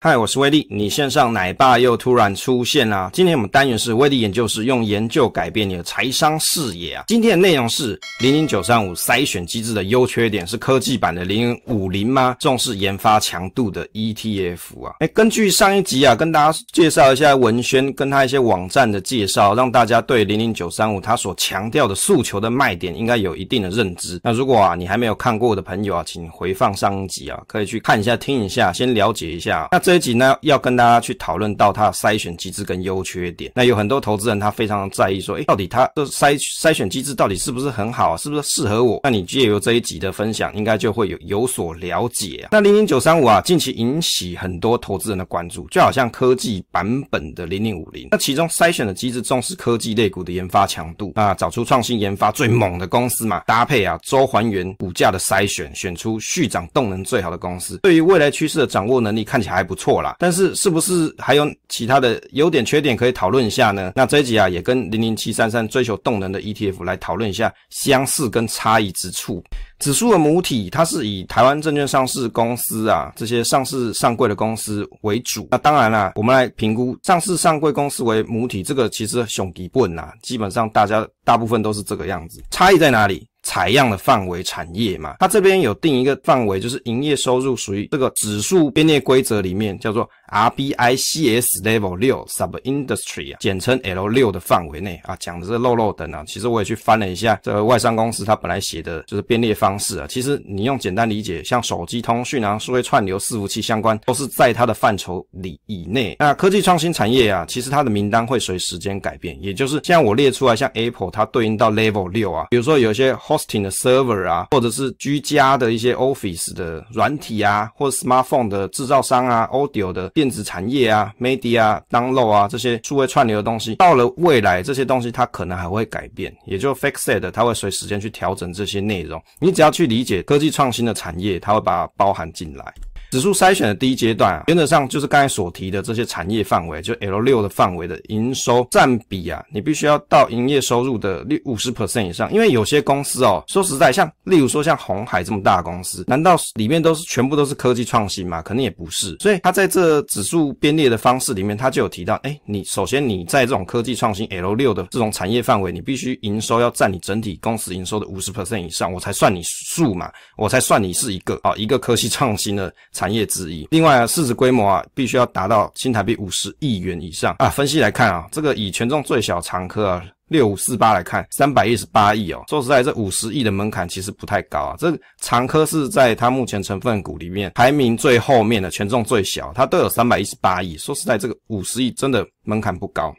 嗨，我是威力。你线上奶爸又突然出现啦！今天我们单元是威力研究室用研究改变你的财商视野啊。今天的内容是零零九三五筛选机制的优缺点是科技版的零零五零吗？重视研发强度的 ETF 啊。哎，根据上一集啊，跟大家介绍一下文轩跟他一些网站的介绍，让大家对零零九三五他所强调的诉求的卖点应该有一定的认知。那如果啊你还没有看过的朋友啊，请回放上一集啊，可以去看一下、听一下，先了解一下。那。这一集呢，要跟大家去讨论到它的筛选机制跟优缺点。那有很多投资人他非常在意，说，哎，到底它的筛筛选机制到底是不是很好，是不是适合我？那你借由这一集的分享，应该就会有有所了解。那零零九三五啊，近期引起很多投资人的关注，就好像科技版本的零零五零。那其中筛选的机制重视科技类股的研发强度啊，找出创新研发最猛的公司嘛，搭配啊周还原股价的筛选，选出续涨动能最好的公司。对于未来趋势的掌握能力，看起来还不。错啦。但是是不是还有其他的优点、缺点可以讨论一下呢？那这一集啊，也跟零零七三三追求动能的 ETF 来讨论一下相似跟差异之处。指数的母体它是以台湾证券上市公司啊这些上市上柜的公司为主。那当然啦，我们来评估上市上柜公司为母体，这个其实兄弟不难，基本上大家大部分都是这个样子。差异在哪里？采样的范围，产业嘛，它这边有定一个范围，就是营业收入属于这个指数编列规则里面叫做。Rbics level 六 sub industry 啊，简称 L 六的范围内啊，讲的是漏漏等啊。其实我也去翻了一下，这外商公司它本来写的就是编列方式啊。其实你用简单理解，像手机通讯啊、数位串流、伺服器相关，都是在它的范畴里以内。那科技创新产业啊，其实它的名单会随时间改变，也就是像我列出来，像 Apple 它对应到 level 六啊，比如说有一些 hosting 的 server 啊，或者是居家的一些 office 的软体啊，或者 smart phone 的制造商啊，audio 的。电子产业啊，media 啊，download 啊，这些数位串流的东西，到了未来这些东西它可能还会改变，也就 fixed 它会随时间去调整这些内容。你只要去理解科技创新的产业，它会把它包含进来。指数筛选的第一阶段啊，原则上就是刚才所提的这些产业范围，就 L 六的范围的营收占比啊，你必须要到营业收入的六五十 percent 以上。因为有些公司哦，说实在，像例如说像红海这么大公司，难道里面都是全部都是科技创新吗？肯定也不是。所以他在这指数编列的方式里面，他就有提到，哎，你首先你在这种科技创新 L 六的这种产业范围，你必须营收要占你整体公司营收的五十 percent 以上，我才算你数嘛，我才算你是一个啊一个科技创新的。产业之一，另外啊，市值规模啊，必须要达到新台币五十亿元以上啊。分析来看啊，这个以权重最小长科啊六五四八来看，三百一十八亿哦。说实在，这五十亿的门槛其实不太高啊。这长科是在它目前成分股里面排名最后面的，权重最小，它都有三百一十八亿。说实在，这个五十亿真的门槛不高。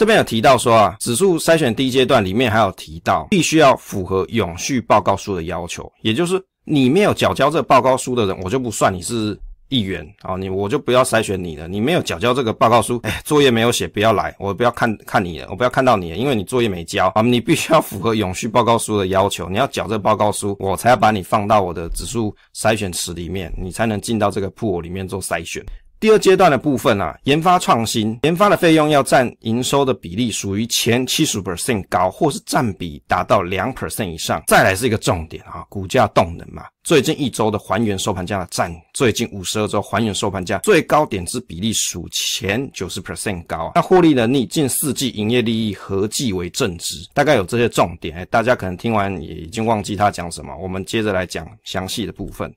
这边有提到说啊，指数筛选第一阶段里面还有提到，必须要符合永续报告书的要求，也就是你没有缴交这报告书的人，我就不算你是议员啊，你我就不要筛选你了。你没有缴交这个报告书，哎，作业没有写，不要来，我不要看看你了，我不要看到你，因为你作业没交啊，你必须要符合永续报告书的要求，你要缴这报告书，我才要把你放到我的指数筛选池里面，你才能进到这个 pool 里面做筛选。第二阶段的部分啊，研发创新，研发的费用要占营收的比例属于前七十 percent 高，或是占比达到两 percent 以上。再来是一个重点啊，股价动能嘛，最近一周的还原收盘价占最近五十二周还原收盘价最高点之比例属前九十 percent 高。那获利能力，近四季营业利益合计为正值，大概有这些重点。哎，大家可能听完也已经忘记他讲什么，我们接着来讲详细的部分。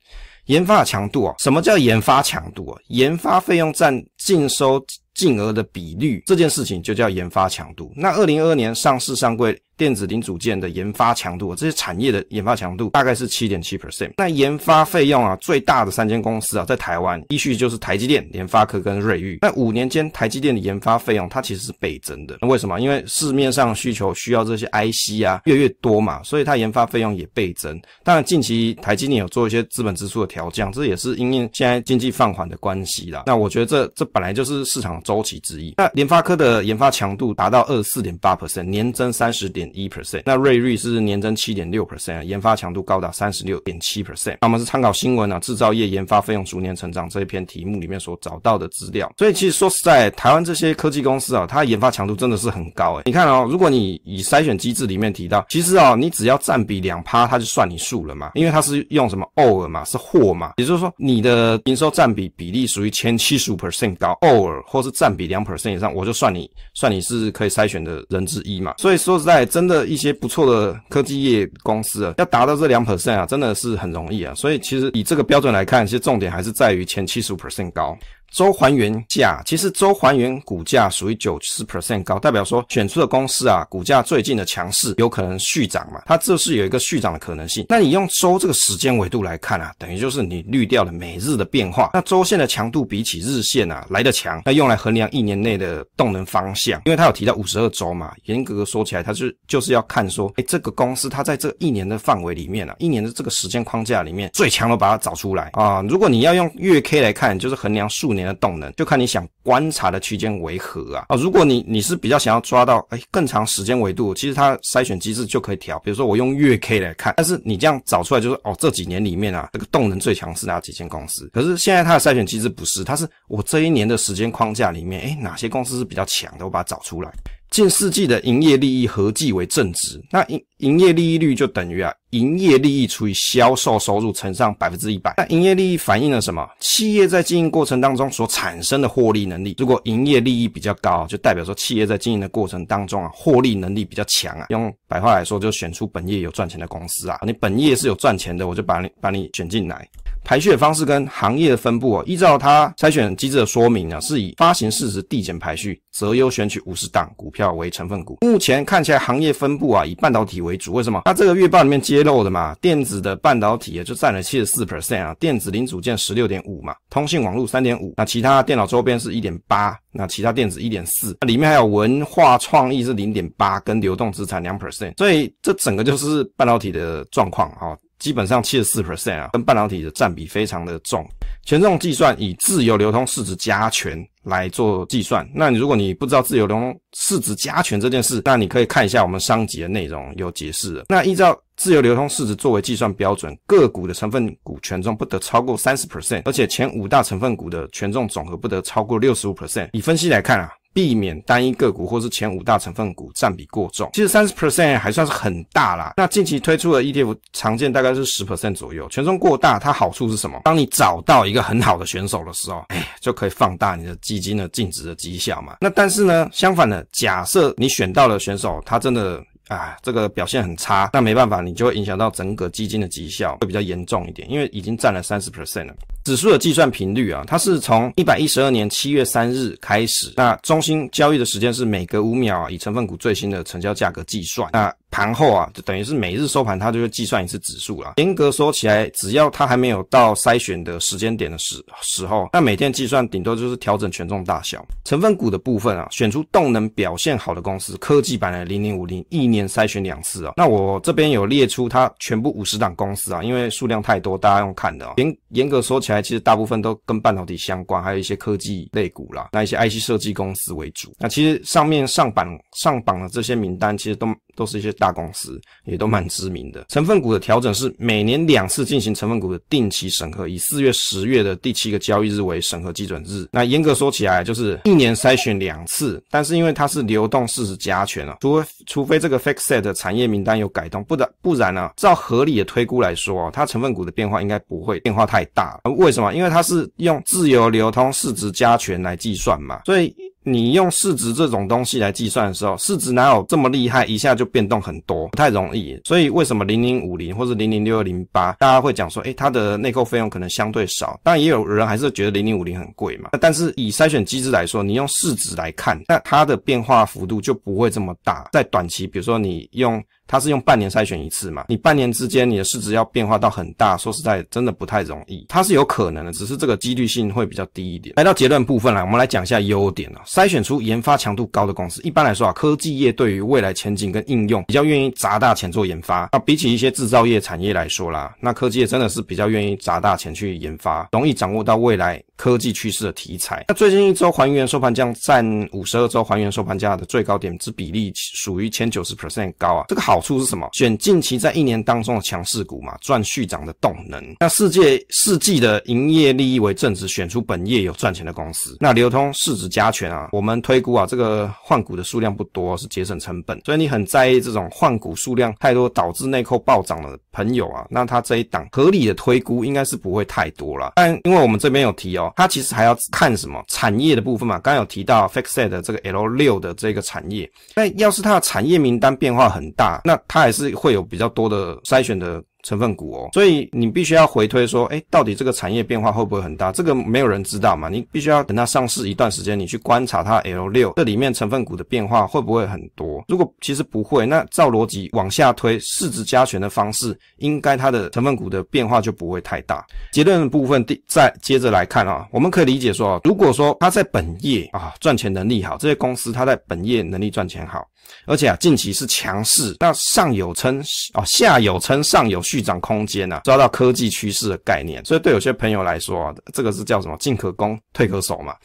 研发强度啊，什么叫研发强度啊？研发费用占净收净额的比率，这件事情就叫研发强度。那二零二二年上市上柜电子零组件的研发强度，这些产业的研发强度大概是七点七 percent。那研发费用啊，最大的三间公司啊，在台湾依序就是台积电、联发科跟瑞昱。那五年间，台积电的研发费用它其实是倍增的。那为什么？因为市面上需求需要这些 IC 啊，越来越多嘛，所以它研发费用也倍增。当然，近期台积电有做一些资本支出的调降，这也是因为现在经济放缓的关系啦。那我觉得这这本来就是市场周期之一。那联发科的研发强度达到二十四点八 percent，年增三十点。一 percent，那瑞率是年增七点六 percent，研发强度高达三十六点七 percent。那我们是参考新闻啊，制造业研发费用逐年成长这一篇题目里面所找到的资料。所以其实说实在，台湾这些科技公司啊，它研发强度真的是很高诶。你看哦，如果你以筛选机制里面提到，其实哦，你只要占比两趴，它就算你数了嘛，因为它是用什么 over 嘛，是货嘛，也就是说你的营收占比比例属于前七十五 percent 高 over 或是占比两 percent 以上，我就算你算你是可以筛选的人之一嘛。所以说实在。真的一些不错的科技业公司啊，要达到这两 percent 啊，真的是很容易啊。所以其实以这个标准来看，其实重点还是在于前七十 percent 高。周还原价，其实周还原股价属于九十 percent 高，代表说选出的公司啊，股价最近的强势有可能续涨嘛，它这是有一个续涨的可能性。那你用周这个时间维度来看啊，等于就是你滤掉了每日的变化，那周线的强度比起日线啊来的强，那用来衡量一年内的动能方向，因为它有提到五十二周嘛，严格说起来，它是就是要看说，哎，这个公司它在这一年的范围里面啊，一年的这个时间框架里面最强的把它找出来啊。如果你要用月 K 来看，就是衡量数年。的动能，就看你想观察的区间为何啊？啊，如果你你是比较想要抓到哎更长时间维度，其实它筛选机制就可以调。比如说我用月 K 来看，但是你这样找出来就是哦这几年里面啊这个动能最强是哪几间公司？可是现在它的筛选机制不是，它是我这一年的时间框架里面哎哪些公司是比较强的我把它找出来。近四季的营业利益合计为正值，那营营业利益率就等于啊。营业利益除以销售收入乘上百分之一百，那营业利益反映了什么？企业在经营过程当中所产生的获利能力。如果营业利益比较高，就代表说企业在经营的过程当中啊，获利能力比较强啊。用白话来说，就选出本业有赚钱的公司啊。你本业是有赚钱的，我就把你把你选进来。排序的方式跟行业的分布啊，依照它筛选机制的说明啊，是以发行市值递减排序，择优选取五十档股票为成分股。目前看起来行业分布啊，以半导体为主。为什么？它这个月报里面接。漏的嘛，电子的半导体也就占了七十四 percent 啊，电子零组件十六点五嘛，通信网络三点五，那其他电脑周边是一点八，那其他电子一点四，那里面还有文化创意是零点八，跟流动资产两 percent，所以这整个就是半导体的状况啊，基本上七十四 percent 啊，跟半导体的占比非常的重，权重计算以自由流通市值加权。来做计算。那你如果你不知道自由流通市值加权这件事，那你可以看一下我们上集的内容有解释。那依照自由流通市值作为计算标准，个股的成分股权重不得超过三十 percent，而且前五大成分股的权重总和不得超过六十五 percent。以分析来看啊。避免单一个股或是前五大成分股占比过重，其实三十 percent 还算是很大啦。那近期推出的 ETF 常见大概是十 percent 左右，权重过大。它好处是什么？当你找到一个很好的选手的时候，哎，就可以放大你的基金的净值的绩效嘛。那但是呢，相反的，假设你选到了选手，他真的啊这个表现很差，那没办法，你就会影响到整个基金的绩效会比较严重一点，因为已经占了三十 percent 了。指数的计算频率啊，它是从一百一十二年七月三日开始。那中心交易的时间是每隔五秒啊，以成分股最新的成交价格计算。那盘后啊，就等于是每日收盘，它就会计算一次指数了。严格说起来，只要它还没有到筛选的时间点的时时候，那每天计算顶多就是调整权重大小，成分股的部分啊，选出动能表现好的公司。科技版的零零五零一年筛选两次啊，那我这边有列出它全部五十档公司啊，因为数量太多，大家用看的啊。严严格说起来，其实大部分都跟半导体相关，还有一些科技类股啦，那一些 IC 设计公司为主。那其实上面上榜上榜的这些名单，其实都。都是一些大公司，也都蛮知名的成分股的调整是每年两次进行成分股的定期审核，以四月、十月的第七个交易日为审核基准日。那严格说起来，就是一年筛选两次。但是因为它是流动市值加权啊，除除非这个 f i x set 产业名单有改动，不然不然呢，照合理的推估来说，它成分股的变化应该不会变化太大。为什么？因为它是用自由流通市值加权来计算嘛，所以。你用市值这种东西来计算的时候，市值哪有这么厉害，一下就变动很多，不太容易。所以为什么零零五零或者零零六二零八，大家会讲说，哎，它的内购费用可能相对少，但也有人还是觉得零零五零很贵嘛。但是以筛选机制来说，你用市值来看，那它的变化幅度就不会这么大。在短期，比如说你用。它是用半年筛选一次嘛？你半年之间你的市值要变化到很大，说实在真的不太容易。它是有可能的，只是这个几率性会比较低一点。来到结论部分啦，我们来讲一下优点啊。筛选出研发强度高的公司，一般来说啊，科技业对于未来前景跟应用比较愿意砸大钱做研发。那比起一些制造业产业来说啦，那科技业真的是比较愿意砸大钱去研发，容易掌握到未来。科技趋势的题材，那最近一周还原收盘价占五十二周还原收盘价的最高点之比例属于千九十 percent 高啊！这个好处是什么？选近期在一年当中的强势股嘛，赚续涨的动能。那世界世纪的营业利益为正值，选出本业有赚钱的公司。那流通市值加权啊，我们推估啊，这个换股的数量不多，是节省成本。所以你很在意这种换股数量太多导致内扣暴涨的朋友啊，那他这一档合理的推估应该是不会太多了。但因为我们这边有提哦。它其实还要看什么产业的部分嘛？刚刚有提到 f i x s e d 的这个 L 六的这个产业，那要是它的产业名单变化很大，那它还是会有比较多的筛选的。成分股哦，所以你必须要回推说，哎，到底这个产业变化会不会很大？这个没有人知道嘛，你必须要等它上市一段时间，你去观察它 L 六这里面成分股的变化会不会很多？如果其实不会，那照逻辑往下推，市值加权的方式，应该它的成分股的变化就不会太大。结论部分第再接着来看啊，我们可以理解说，如果说它在本业啊赚钱能力好，这些公司它在本业能力赚钱好。而且啊，近期是强势，那上有撑啊，下有撑，上有续涨空间呐，抓到科技趋势的概念，所以对有些朋友来说啊，这个是叫什么？进可攻，退可守嘛。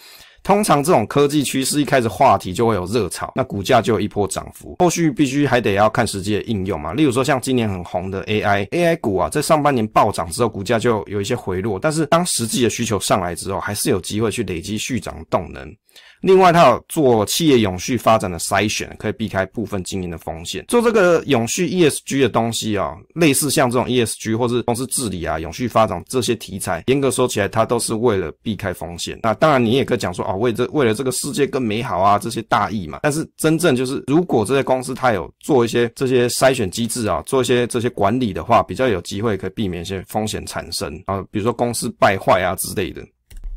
通常这种科技趋势一开始话题就会有热潮，那股价就有一波涨幅，后续必须还得要看实际的应用嘛。例如说像今年很红的 AI，AI 股啊，在上半年暴涨之后，股价就有一些回落，但是当实际的需求上来之后，还是有机会去累积续涨动能。另外，它有做企业永续发展的筛选，可以避开部分经营的风险。做这个永续 ESG 的东西啊，类似像这种 ESG 或是公司治理啊、永续发展这些题材，严格说起来，它都是为了避开风险。那当然，你也可以讲说啊，为这为了这个世界更美好啊，这些大义嘛。但是，真正就是如果这些公司它有做一些这些筛选机制啊，做一些这些管理的话，比较有机会可以避免一些风险产生啊，比如说公司败坏啊之类的。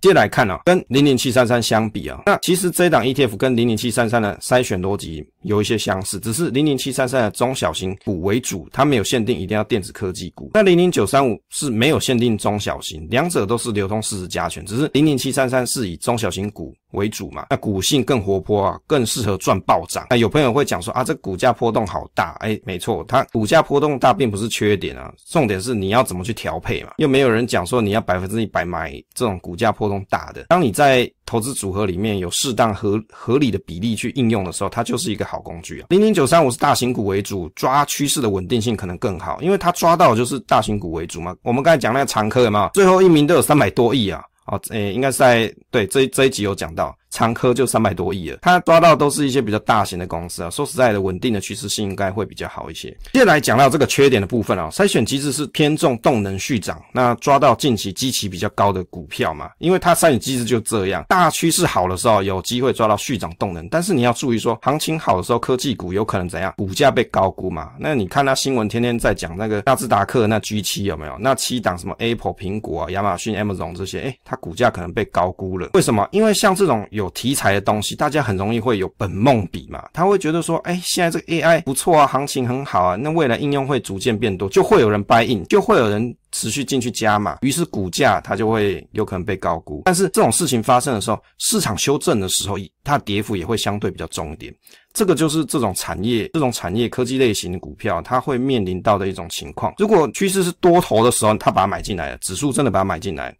接来看啊，跟零零七三三相比啊，那其实这档 ETF 跟零零七三三的筛选逻辑有一些相似，只是零零七三三的中小型股为主，它没有限定一定要电子科技股。那零零九三五是没有限定中小型，两者都是流通市值加权，只是零零七三三是以中小型股为主嘛，那股性更活泼啊，更适合赚暴涨。那有朋友会讲说啊，这股价波动好大，哎，没错，它股价波动大并不是缺点啊，重点是你要怎么去调配嘛，又没有人讲说你要百分之一百买这种股价波。大的，当你在投资组合里面有适当合合理的比例去应用的时候，它就是一个好工具啊。零零九三五是大型股为主，抓趋势的稳定性可能更好，因为它抓到就是大型股为主嘛。我们刚才讲那个常客嘛，最后一名都有三百多亿啊，哦，诶，应该是在对这这一集有讲到。常科就三百多亿了，它抓到都是一些比较大型的公司啊。说实在的，稳定的趋势性应该会比较好一些。接下来讲到这个缺点的部分啊，筛选机制是偏重动能续涨，那抓到近期基期比较高的股票嘛，因为它筛选机制就这样。大趋势好的时候，有机会抓到续涨动能，但是你要注意说，行情好的时候，科技股有可能怎样？股价被高估嘛？那你看它新闻天天在讲那个纳斯达克那 G 七有没有？那七档什么 Apple 苹果啊、亚马逊、Amazon 这些，哎，它股价可能被高估了。为什么？因为像这种有有题材的东西，大家很容易会有本梦比嘛，他会觉得说，哎，现在这个 AI 不错啊，行情很好啊，那未来应用会逐渐变多，就会有人 buy in，就会有人持续进去加嘛，于是股价它就会有可能被高估。但是这种事情发生的时候，市场修正的时候，它跌幅也会相对比较重一点。这个就是这种产业、这种产业科技类型的股票，它会面临到的一种情况。如果趋势是多头的时候，它把它买进来，指数真的把它买进来。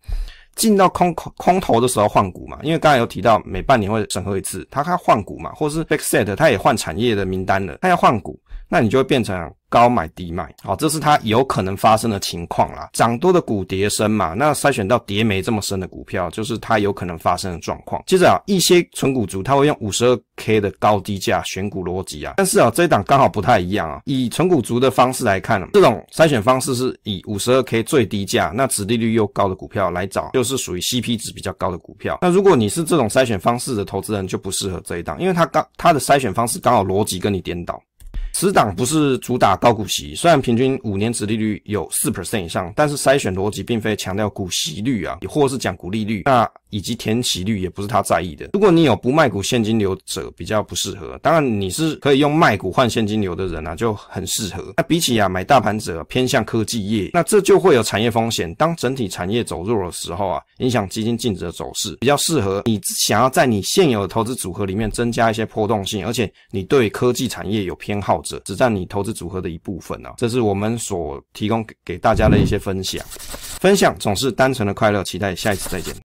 进到空空空头的时候换股嘛，因为刚才有提到每半年会审核一次，他他换股嘛，或 b 是 f i x e t 他也换产业的名单了，他要换股。那你就会变成高买低卖，好，这是它有可能发生的情况啦。涨多的股跌深嘛，那筛选到跌没这么深的股票，就是它有可能发生的状况。接着啊，一些纯股族他会用五十二 K 的高低价选股逻辑啊，但是啊，这一档刚好不太一样啊。以纯股族的方式来看，这种筛选方式是以五十二 K 最低价，那市利率又高的股票来找，就是属于 CP 值比较高的股票。那如果你是这种筛选方式的投资人，就不适合这一档，因为它刚它的筛选方式刚好逻辑跟你颠倒。此档不是主打高股息，虽然平均五年值利率有四 percent 以上，但是筛选逻辑并非强调股息率啊，或是讲股利率。以及填息率也不是他在意的。如果你有不卖股现金流者，比较不适合。当然，你是可以用卖股换现金流的人啊，就很适合。那比起啊买大盘者偏向科技业，那这就会有产业风险。当整体产业走弱的时候啊，影响基金净值的走势，比较适合你想要在你现有的投资组合里面增加一些波动性，而且你对科技产业有偏好者，只占你投资组合的一部分啊。这是我们所提供给给大家的一些分享，分享总是单纯的快乐。期待下一次再见。